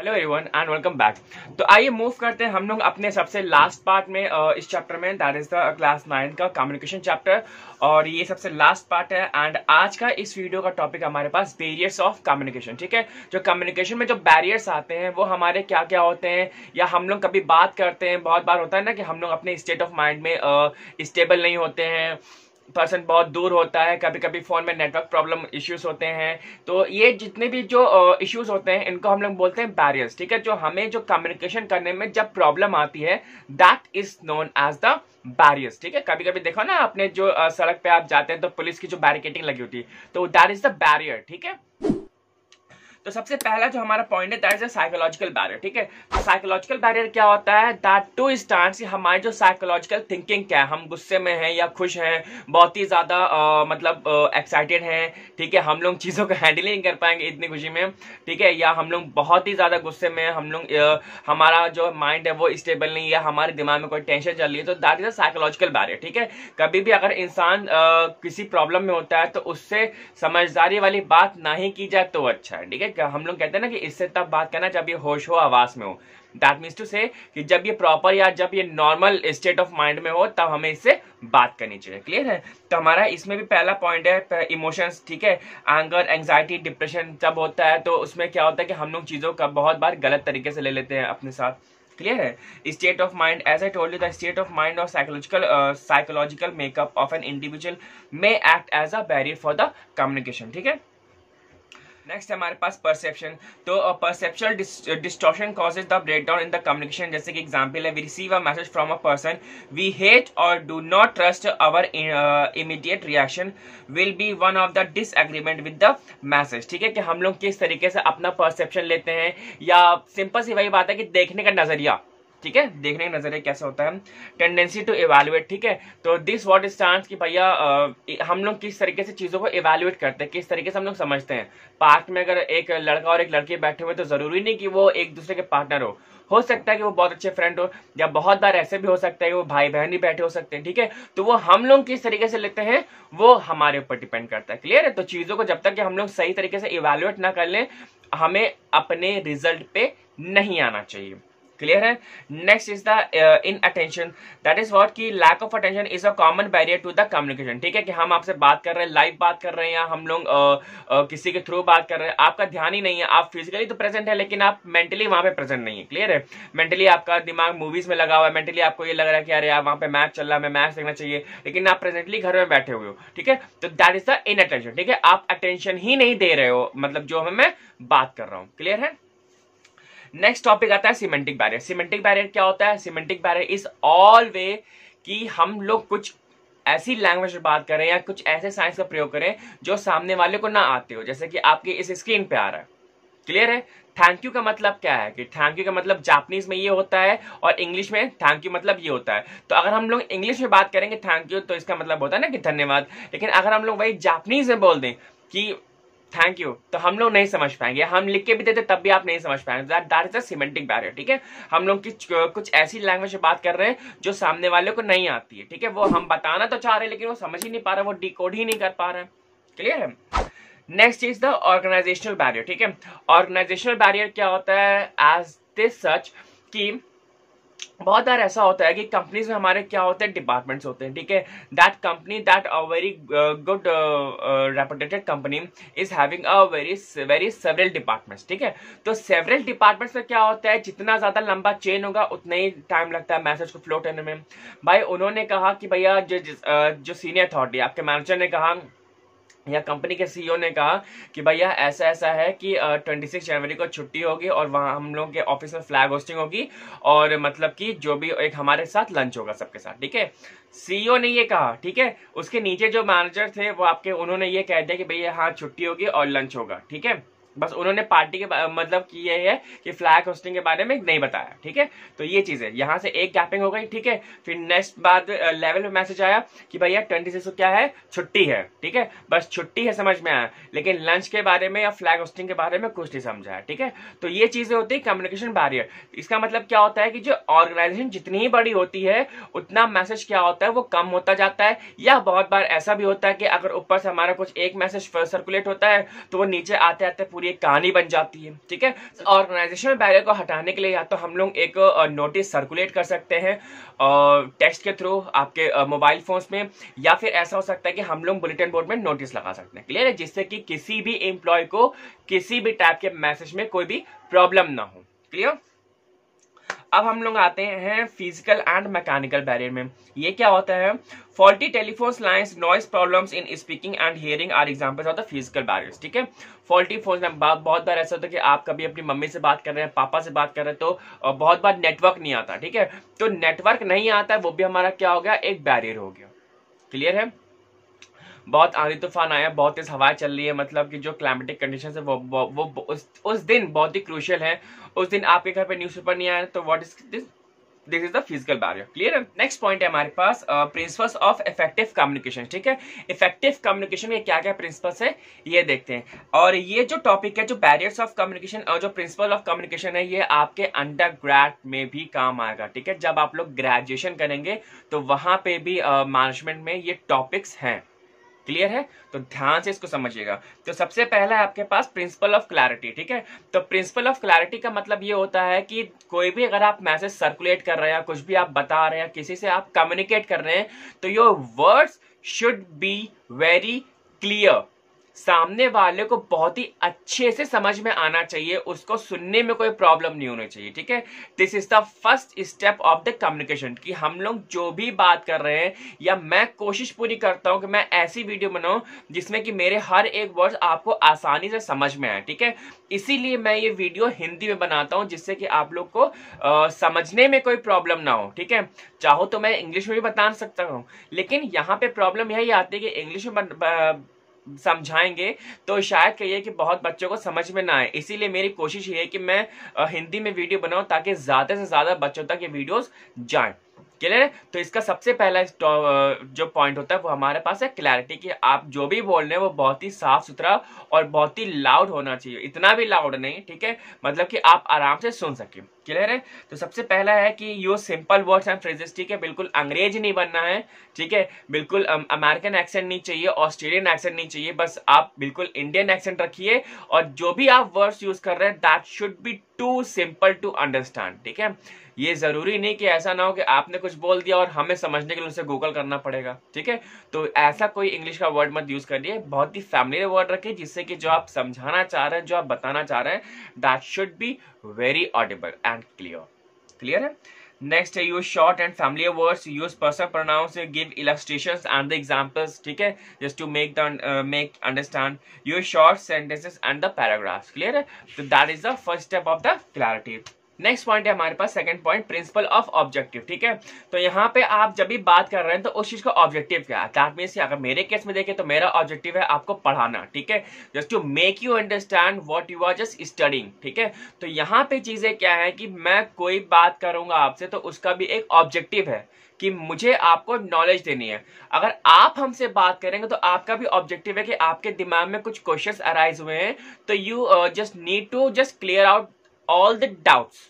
Hello everyone and welcome back तो आइए move करते हैं हम लोग अपने सबसे लास्ट पार्ट में इस चैप्टर में that is the class nine का कम्युनिकेशन चैप्टर और ये सबसे लास्ट पार्ट है एंड आज का इस वीडियो का टॉपिक हमारे पास बैरियर्स ऑफ कम्युनिकेशन ठीक है जो कम्युनिकेशन में जो बैरियर्स आते हैं वो हमारे क्या क्या होते हैं या हम लोग कभी बात करते हैं बहुत बार होता है ना कि हम लोग अपने स्टेट ऑफ माइंड में स्टेबल नहीं होते हैं पर्सन बहुत दूर होता है कभी कभी फ़ोन में नेटवर्क प्रॉब्लम इश्यूज होते हैं तो ये जितने भी जो इश्यूज होते हैं इनको हम लोग बोलते हैं बैरियर्स ठीक है जो हमें जो कम्युनिकेशन करने में जब प्रॉब्लम आती है that is known as the barriers ठीक है कभी कभी देखो ना अपने जो सड़क पे आप जाते हैं तो पुलिस की जो बैरिकेटिंग लगी होती है तो दैट इज द बैरियर ठीक है तो सबसे पहला जो हमारा पॉइंट है दैट इज साइकोलॉजिकल बैरियर ठीक है तो साइकोलॉजिकल बैरियर क्या होता है दैट टू स्टार्ट हमारी जो साइकोलॉजिकल थिंकिंग क्या है हम गुस्से में हैं या खुश हैं बहुत ही ज़्यादा मतलब एक्साइटेड हैं ठीक है हम लोग चीज़ों को हैंडल नहीं कर पाएंगे इतनी खुशी में ठीक है या हम लोग बहुत ही ज़्यादा गुस्से में हम लोग हमारा जो माइंड है वो स्टेबल नहीं है हमारे दिमाग में कोई टेंशन चल रही है तो that is a psychological barrier ठीक है कभी भी अगर इंसान किसी प्रॉब्लम में होता है तो उससे समझदारी वाली बात ना ही की जाए तो अच्छा है ठीक है एक हम लोग कहते हैं ना कि इससे तब बात करना जब ये होश हो आवाज में हो दैट मीन्स टू से कि जब ये प्रॉपर या जब ये नॉर्मल स्टेट ऑफ माइंड में हो तब हमें इससे बात करनी चाहिए क्लियर है तो हमारा इसमें भी पहला पॉइंट है इमोशंस ठीक है एंगर एंगजाइटी डिप्रेशन जब होता है तो उसमें क्या होता है कि हम लोग चीज़ों का बहुत बार गलत तरीके से ले लेते हैं अपने साथ क्लियर है state of mind as I told you the state of mind और psychological psychological makeup of an individual may act as a barrier for the communication ठीक है नेक्स्ट हमारे पास परसेप्शन तो perception distortion causes the break down in the communication जैसे कि example है we receive a message from a person we hate और do not trust our immediate reaction will be one of the disagreement with the message ठीक है कि हम लोग किस तरीके से अपना परसेप्शन लेते हैं या सिंपल सी वही बात है कि देखने का नजरिया ठीक है देखने का नजरिया कैसे होता है टेंडेंसी टू इवेलुएट ठीक है तो दिस वॉट इज चांस कि भैया हम लोग किस तरीके से चीज़ों को इवेलुएट करते हैं किस तरीके से हम लोग समझते हैं पार्क में अगर एक लड़का और एक लड़की बैठे हुए तो जरूरी नहीं कि वो एक दूसरे के पार्टनर हो हो सकता है कि वो बहुत अच्छे फ्रेंड हो या बहुत बार ऐसे भी हो सकता है कि वो भाई बहन भी बैठे हो सकते हैं ठीक है तो वो हम लोग किस तरीके से लेते हैं वो हमारे ऊपर डिपेंड करता है क्लियर है तो चीज़ों को जब तक कि हम लोग सही तरीके से इवेल्युएट ना कर लें हमें अपने रिजल्ट पे नहीं आना चाहिए क्लियर है next is the inattention that is what की lack of attention is a common barrier to the communication ठीक है कि हम आपसे बात कर रहे हैं लाइव बात कर रहे हैं या हम लोग uh, uh, किसी के थ्रू बात कर रहे हैं आपका ध्यान ही नहीं है आप फिजिकली तो प्रेजेंट है लेकिन आप मेंटली वहां पे प्रेजेंट नहीं है क्लियर है मेंटली आपका दिमाग मूवीज में लगा हुआ है मेंटली आपको ये लग रहा है कि अरे यार वहां पे मैच चल रहा है मैच देखना चाहिए लेकिन आप प्रेजेंटली घर में बैठे हुए हो ठीक है तो that is the inattention ठीक है आप अटेंशन ही नहीं दे रहे हो मतलब जो हमें बात कर रहा हूँ क्लियर है नेक्स्ट टॉपिक आता है सीमेंटिक बैरियर सीमेंटिक बैरियर क्या होता है semantic barrier is always कि हम लोग कुछ ऐसी लैंग्वेज में बात करें या कुछ ऐसे साइंस का प्रयोग करें जो सामने वाले को ना आते हो जैसे कि आपके इस स्क्रीन पे आ रहा है क्लियर है थैंक यू का मतलब क्या है कि थैंक यू का मतलब जापनीज में ये होता है और इंग्लिश में थैंक यू मतलब ये होता है तो अगर हम लोग इंग्लिश में बात करेंगे थैंक यू तो इसका मतलब होता है ना कि धन्यवाद लेकिन अगर हम लोग वही जापनीज में बोल दें कि थैंक यू तो हम लोग नहीं समझ पाएंगे हम लिख के भी देते तब भी आप नहीं समझ पाएंगे that is a semantic barrier ठीक है हम लोग की कुछ ऐसी लैंग्वेज में बात कर रहे हैं जो सामने वाले को नहीं आती है ठीक है वो हम बताना तो चाह रहे हैं लेकिन वो समझ ही नहीं पा रहे वो डी ही नहीं कर पा रहे क्लियर है next is the organisational barrier ठीक है ऑर्गेनाइजेशनल बैरियर क्या होता है एज दिस सच की बहुत बार ऐसा होता है कि कंपनीज में हमारे क्या होते हैं डिपार्टमेंट्स होते हैं ठीक है that company that a very good reputated company is having a very very several departments ठीक है तो सेवरल डिपार्टमेंट्स में क्या होता है जितना ज़्यादा लंबा चेन होगा उतना ही टाइम लगता है मैसेज को फ्लोट होने में भाई उन्होंने कहा कि भैया जो uh, जो सीनियर अथॉरिटी आपके मैनेजर ने कहा या कंपनी के सीईओ e ने कहा कि भैया ऐसा ऐसा है कि ट्वेंटी सिक्स जनवरी को छुट्टी होगी और वहाँ हम लोग के ऑफिस में फ्लैग होस्टिंग होगी और मतलब कि जो भी एक हमारे साथ लंच होगा सबके साथ ठीक है सीईओ e ने ये कहा ठीक है उसके नीचे जो मैनेजर थे वो आपके उन्होंने ये कह दिया कि भैया हाँ छुट्टी होगी और लंच होगा ठीक है बस उन्होंने पार्टी के मतलब की ये है कि फ्लैग होस्टिंग के बारे में नहीं बताया ठीक है तो ये चीज है यहाँ से एक गैपिंग हो गई ठीक है फिर नेक्स्ट बाद लेवल में मैसेज आया कि भैया ट्वेंटी सिक्स क्या है छुट्टी है ठीक है बस छुट्टी है समझ में आया लेकिन लंच के बारे में या फ्लैग होस्टिंग के बारे में कुछ नहीं समझा है ठीक है तो ये चीजें होती है कम्युनिकेशन बैरियर इसका मतलब क्या होता है कि जो ऑर्गेनाइजेशन जितनी ही बड़ी होती है उतना मैसेज क्या होता है वो कम होता जाता है या बहुत बार ऐसा भी होता है कि अगर ऊपर से हमारा कुछ एक मैसेज सर्कुलेट होता है तो वो नीचे आते आते पूरी एक कहानी बन जाती है ठीक है ऑर्गेनाइजेशनल बैरियर को हटाने के लिए या तो हम लोग एक नोटिस सर्कुलेट कर सकते हैं टेक्स्ट के थ्रू आपके मोबाइल फोन्स में या फिर ऐसा हो सकता है कि हम लोग बुलेटिन बोर्ड में नोटिस लगा सकते हैं क्लियर है जिससे कि किसी भी एम्प्लॉय को किसी भी टाइप के मैसेज में कोई भी प्रॉब्लम ना हो क्लियर अब हम लोग आते हैं फिजिकल एंड मैकेनिकल बैरियर में ये क्या होता है faulty telephone lines noise problems in speaking and hearing are examples of the physical barriers ठीक है फॉल्टी फोन बहुत बार ऐसा होता है कि आप कभी अपनी मम्मी से बात कर रहे हैं पापा से बात कर रहे हैं तो बहुत बार नेटवर्क नहीं आता ठीक है तो नेटवर्क नहीं आता है वो भी हमारा क्या हो गया एक बैरियर हो गया क्लियर है बहुत आंधी तूफान आया बहुत तेज हवाएं चल रही है मतलब कि जो क्लाइमेटिक कंडीशन है वो वो, वो उस, उस दिन बहुत ही क्रूशल है उस दिन आपके घर पे न्यूज़पेपर नहीं आया तो what is this this is the physical barrier clear है नेक्स्ट पॉइंट है हमारे पास प्रिंसिपल्स ऑफ इफेक्टिव कम्युनिकेशन ठीक है इफेक्टिव कम्युनिकेशन में क्या क्या प्रिंसिपल्स है ये देखते हैं और ये जो टॉपिक है जो बैरियर्स ऑफ कम्युनिकेशन और जो प्रिंसिपल ऑफ कम्युनिकेशन है ये आपके अंडर ग्रेड में भी काम आएगा ठीक है जब आप लोग ग्रेजुएशन करेंगे तो वहां पे भी मैनेजमेंट uh, में ये टॉपिक्स हैं क्लियर है तो ध्यान से इसको समझिएगा तो सबसे पहला है आपके पास प्रिंसिपल ऑफ क्लैरिटी ठीक है तो प्रिंसिपल ऑफ क्लैरिटी का मतलब ये होता है कि कोई भी अगर आप मैसेज सर्कुलेट कर रहे हैं कुछ भी आप बता रहे हैं किसी से आप कम्युनिकेट कर रहे हैं तो your words should be very clear सामने वाले को बहुत ही अच्छे से समझ में आना चाहिए उसको सुनने में कोई प्रॉब्लम नहीं होना चाहिए ठीक है this is the first step of the communication कि हम लोग जो भी बात कर रहे हैं या मैं कोशिश पूरी करता हूं कि मैं ऐसी वीडियो बनाऊं जिसमें कि मेरे हर एक वर्ड आपको आसानी से समझ में आए ठीक है इसीलिए मैं ये वीडियो हिंदी में बनाता हूँ जिससे कि आप लोग को आ, समझने में कोई प्रॉब्लम ना हो ठीक है चाहो तो मैं इंग्लिश में भी बता सकता हूँ लेकिन यहाँ पे प्रॉब्लम यही आती है कि इंग्लिश में बन, समझाएंगे तो शायद कहिए कि बहुत बच्चों को समझ में ना आए इसीलिए मेरी कोशिश ये है कि मैं हिंदी में वीडियो बनाऊं ताकि ज़्यादा से ज़्यादा बच्चों तक ये वीडियोस जाएं क्लियर है तो इसका सबसे पहला जो पॉइंट होता है वो हमारे पास है क्लैरिटी कि आप जो भी बोल रहे हैं वो बहुत ही साफ सुथरा और बहुत ही लाउड होना चाहिए इतना भी लाउड नहीं ठीक है मतलब कि आप आराम से सुन सकें क्लियर है तो सबसे पहला है कि यो सिंपल वर्ड्स एंड फ्रेजेस ठीक है बिल्कुल अंग्रेज नहीं बनना है ठीक है बिल्कुल अमेरिकन एक्सेंट नहीं चाहिए ऑस्ट्रेलियन एक्सेंट नहीं चाहिए बस आप बिल्कुल इंडियन एक्सेंट रखिए और जो भी आप वर्ड्स यूज कर रहे हैं that should be too simple to understand ठीक है ये जरूरी नहीं कि ऐसा ना हो कि आपने कुछ बोल दिया और हमें समझने के लिए उसे गूगल करना पड़ेगा ठीक है तो ऐसा कोई इंग्लिश का वर्ड मत यूज करिए बहुत ही फैमिली वर्ड रखिए जिससे कि जो आप समझाना चाह रहे हैं जो आप बताना चाह रहे हैं that should be very audible and clear. Clear? Next, use short and familiar words. Use personal pronouns. give illustrations and the examples. Okay, just to make them uh, make understand. Use short sentences and the paragraphs. Clear? So that is the first step of the clarity. Next point है हमारे पास second point principle of objective ठीक है तो यहाँ पे आप जब भी बात कर रहे हैं तो उस चीज का ऑब्जेक्टिव क्या है दैट मीन अगर मेरे केस में देखें तो मेरा ऑब्जेक्टिव है आपको पढ़ाना ठीक है just to make you understand what you are just studying ठीक है तो यहाँ पे चीजें क्या है कि मैं कोई बात करूंगा आपसे तो उसका भी एक ऑब्जेक्टिव है कि मुझे आपको नॉलेज देनी है अगर आप हमसे बात करेंगे तो आपका भी ऑब्जेक्टिव है कि आपके दिमाग में कुछ क्वेश्चंस अराइज हुए हैं तो you just need to just clear out all the doubts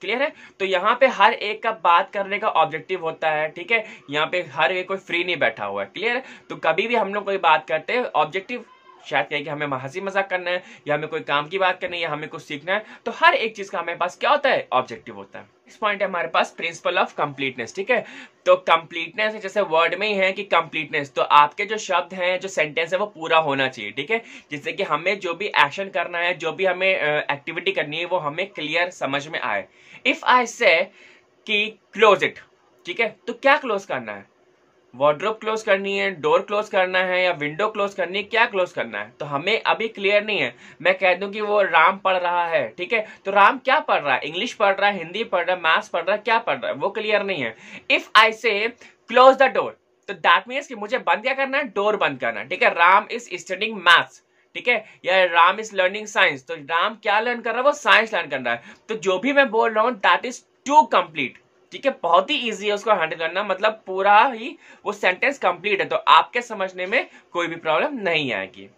clear है तो यहाँ पे हर एक का बात करने का ऑब्जेक्टिव होता है ठीक है यहाँ पे हर एक कोई फ्री नहीं बैठा हुआ है क्लियर है तो कभी भी हम लोग कोई बात करते हैं ऑब्जेक्टिव शायद कहें कि हमें हंसी मजाक करना है या हमें कोई काम की बात करनी है या हमें कुछ सीखना है तो हर एक चीज का हमारे पास क्या होता है ऑब्जेक्टिव होता है इस पॉइंट है हमारे पास प्रिंसिपल ऑफ कंप्लीटनेस ठीक है तो कंप्लीटनेस जैसे वर्ड में ही है कि कंप्लीटनेस तो आपके जो शब्द हैं जो सेंटेंस है वो पूरा होना चाहिए ठीक है जिससे कि हमें जो भी एक्शन करना है जो भी हमें एक्टिविटी करनी है वो हमें क्लियर समझ में आए if I say close it ठीक है तो क्या क्लोज करना है वार्ड्रोप क्लोज करनी है डोर क्लोज करना है या विंडो क्लोज करनी है क्या क्लोज करना है तो हमें अभी क्लियर नहीं है मैं कह दूं कि वो राम पढ़ रहा है ठीक है तो राम क्या पढ़ रहा है इंग्लिश पढ़ रहा है हिंदी पढ़ रहा है मैथ्स पढ़ रहा है क्या पढ़ रहा है वो क्लियर नहीं है if I say close the door तो दैट मीन्स कि मुझे बंद क्या करना है डोर बंद करना है ठीक है राम इज स्टडिंग मैथ्स ठीक है या राम इज लर्निंग साइंस तो राम क्या लर्न कर रहा है वो साइंस लर्न कर रहा है तो जो भी मैं बोल रहा हूँ दैट इज टू कंप्लीट ठीक है बहुत ही इजी है उसको हैंडल करना मतलब पूरा ही वो सेंटेंस कंप्लीट है तो आपके समझने में कोई भी प्रॉब्लम नहीं आएगी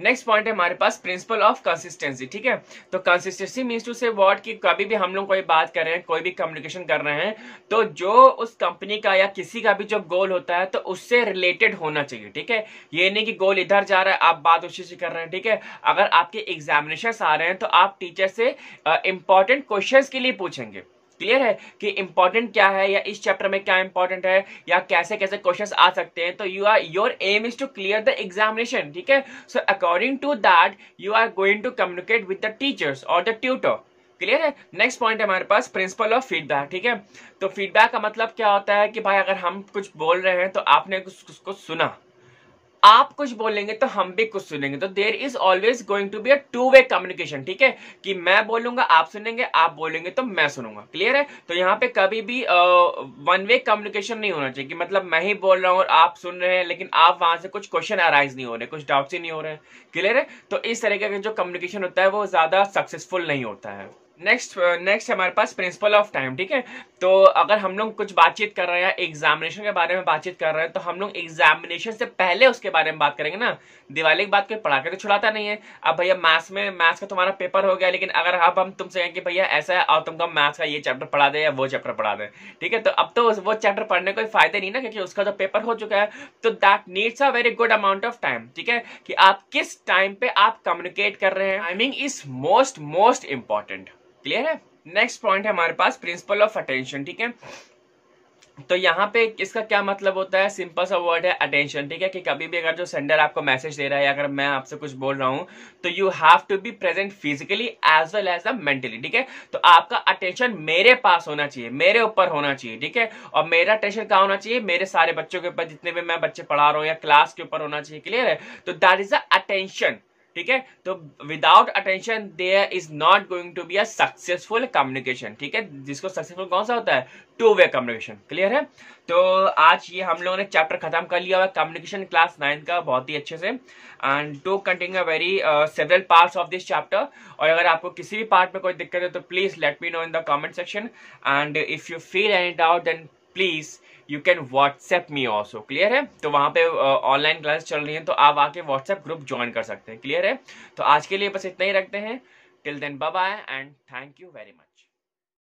नेक्स्ट पॉइंट है हमारे पास प्रिंसिपल ऑफ कंसिस्टेंसी ठीक है तो consistency means to say word की कभी भी हम लोग कोई बात कर रहे हैं कोई भी कम्युनिकेशन कर रहे हैं तो जो उस कंपनी का या किसी का भी जो गोल होता है तो उससे रिलेटेड होना चाहिए ठीक है ये नहीं कि गोल इधर जा रहा है आप बात उसी से कर रहे हैं ठीक है अगर आपके एग्जामिनेशन आ रहे हैं तो आप टीचर से इंपॉर्टेंट uh, क्वेश्चन के लिए पूछेंगे क्लियर है कि इंपॉर्टेंट क्या है या इस चैप्टर में क्या इंपॉर्टेंट है या कैसे कैसे क्वेश्चन आ सकते हैं तो you are your aim is to clear the examination ठीक है so according to that you are going to communicate with the teachers और द ट्यूटर क्लियर है नेक्स्ट पॉइंट हमारे पास प्रिंसिपल ऑफ फीडबैक ठीक है तो फीडबैक का मतलब क्या होता है कि भाई अगर हम कुछ बोल रहे हैं तो आपने उसको सुना आप कुछ बोलेंगे तो हम भी कुछ सुनेंगे तो there is always going to be a two way communication ठीक है कि मैं बोलूंगा आप सुनेंगे आप बोलेंगे तो मैं सुनूंगा क्लियर है तो यहाँ पे कभी भी वन वे कम्युनिकेशन नहीं होना चाहिए कि मतलब मैं ही बोल रहा हूँ और आप सुन रहे हैं लेकिन आप वहां से कुछ क्वेश्चन अराइज नहीं हो रहे कुछ डाउट्स ही नहीं हो रहे क्लियर है तो इस तरीके का जो कम्युनिकेशन होता है वो ज्यादा सक्सेसफुल नहीं होता है नेक्स्ट नेक्स्ट uh, हमारे पास प्रिंसिपल ऑफ टाइम ठीक है तो अगर हम लोग कुछ बातचीत कर रहे हैं एग्जामिनेशन के बारे में बातचीत कर रहे हैं तो हम लोग एग्जामिनेशन से पहले उसके बारे में बात करेंगे ना दिवाली की बात कोई पढ़ा के तो छुड़ाता नहीं है अब भैया मैथ्स में मैथ्स का तुम्हारा पेपर हो गया लेकिन अगर अब हम तुमसे कहें कि भैया ऐसा है और तुमको मैथ्स का ये चैप्टर पढ़ा दे या वो चैप्टर पढ़ा दे ठीक है तो अब तो वो चैप्टर पढ़ने कोई फायदे नहीं ना क्योंकि उसका तो पेपर हो चुका है तो that needs a very good amount of time ठीक है कि आप किस टाइम पे आप कम्युनिकेट कर रहे हैं timing is most most important clear है नेक्स्ट पॉइंट है हमारे पास प्रिंसिपल ऑफ अटेंशन ठीक है तो यहाँ पे इसका क्या मतलब होता है सिंपल सा वर्ड है अटेंशन ठीक है कि कभी भी अगर जो सेंडर आपको मैसेज दे रहा है अगर मैं आपसे कुछ बोल रहा हूँ तो you have to be present physically as well as the mentally ठीक है तो आपका अटेंशन मेरे पास होना चाहिए मेरे ऊपर होना चाहिए ठीक है और मेरा अटेंशन कहाँ होना चाहिए मेरे सारे बच्चों के ऊपर जितने भी मैं बच्चे पढ़ा रहा हूँ या क्लास के ऊपर होना चाहिए क्लियर है तो दैट इज अटेंशन ठीक है तो without attention there is not going to be a successful communication ठीक है जिसको सक्सेसफुल कौन सा होता है टू वे कम्युनिकेशन क्लियर है तो आज ये हम लोगों ने चैप्टर खत्म कर लिया हुआ कम्युनिकेशन क्लास नाइन का बहुत ही अच्छे से and to continue very several parts of this chapter और अगर आपको किसी भी पार्ट में कोई दिक्कत है तो please let me know in the comment section and if you feel any doubt then please you can WhatsApp me also clear है तो वहाँ पे ऑनलाइन क्लास चल रही है तो आप आके व्हाट्सएप ग्रुप ज्वाइन कर सकते हैं क्लियर है तो आज के लिए बस इतना ही रखते हैं till then bye and thank you very much